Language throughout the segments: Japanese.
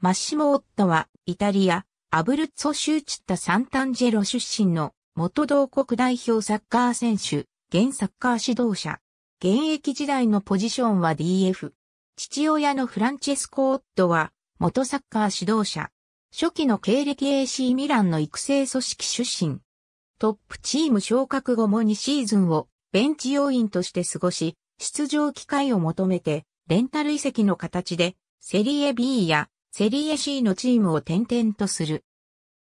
マッシモ・オットは、イタリア、アブルッツォ州チッタ・サンタンジェロ出身の、元同国代表サッカー選手、現サッカー指導者。現役時代のポジションは DF。父親のフランチェスコ・オットは、元サッカー指導者。初期の経歴 AC ミランの育成組織出身。トップチーム昇格後も2シーズンをベンチ要員として過ごし、出場機会を求めて、レンタル移籍の形で、セリエ B やセリエ C のチームを転々とする。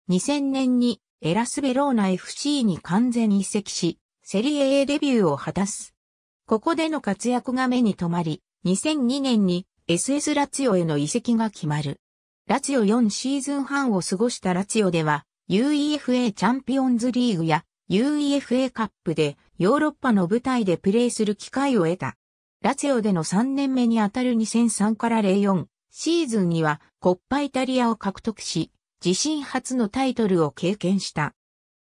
2000年にエラスベローナ FC に完全移籍し、セリエ A デビューを果たす。ここでの活躍が目に留まり、2002年に SS ラツヨオへの移籍が決まる。ラツヨオ4シーズン半を過ごしたラツヨオでは、UEFA チャンピオンズリーグや UEFA カップでヨーロッパの舞台でプレーする機会を得た。ラツヨオでの3年目にあたる2003から04シーズンにはコッパイタリアを獲得し、自身初のタイトルを経験した。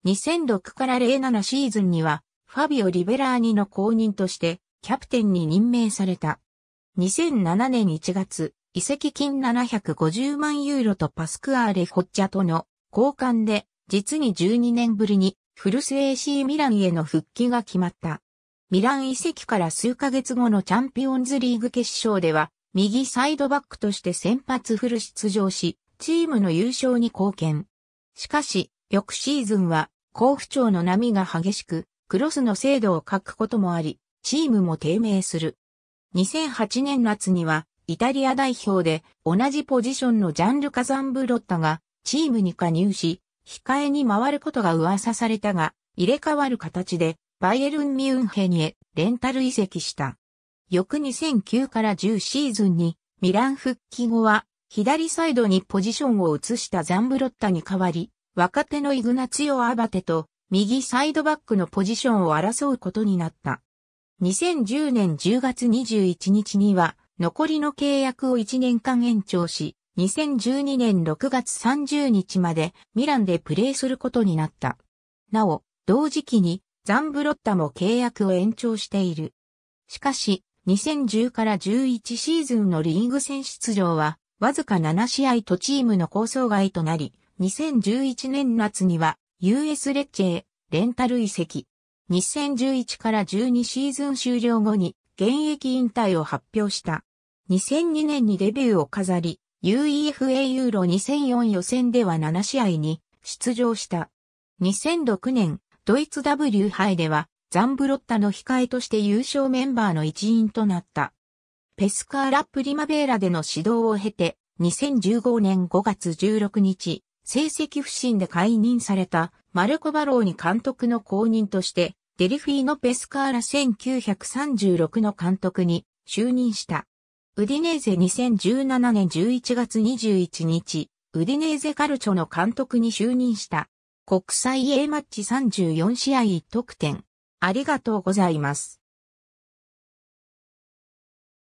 2006から07シーズンには、ファビオ・リベラーニの後任として、キャプテンに任命された。2007年1月、移籍金750万ユーロとパスクアーレ・ホッチャとの交換で、実に12年ぶりに、フルス AC ミランへの復帰が決まった。ミラン移籍から数ヶ月後のチャンピオンズリーグ決勝では、右サイドバックとして先発フル出場し、チームの優勝に貢献。しかし、翌シーズンは、甲府町の波が激しく、クロスの精度を欠くこともあり、チームも低迷する。2008年夏には、イタリア代表で同じポジションのジャンル・カザンブロッタがチームに加入し、控えに回ることが噂されたが、入れ替わる形でバイエルン・ミュンヘにへレンタル移籍した。翌2009から10シーズンに、ミラン復帰後は、左サイドにポジションを移したザンブロッタに代わり、若手のイグナツヨ・アバテと、右サイドバックのポジションを争うことになった。2010年10月21日には、残りの契約を1年間延長し、2012年6月30日までミランでプレーすることになった。なお、同時期にザンブロッタも契約を延長している。しかし、2010から11シーズンのリーグ戦出場は、わずか7試合とチームの構想外となり、2011年夏には US レッチェへレンタル移籍。2011から12シーズン終了後に現役引退を発表した。2002年にデビューを飾り、UEFA ユーロ2004予選では7試合に出場した。2006年、ドイツ W 杯ではザンブロッタの控えとして優勝メンバーの一員となった。ペスカーラ・プリマベーラでの指導を経て、2015年5月16日、成績不振で解任されたマルコ・バローに監督の後任として、デリフィーノ・ペスカーラ1936の監督に就任した。ウディネーゼ2017年11月21日、ウディネーゼカルチョの監督に就任した。国際 A マッチ34試合1得点、ありがとうございます。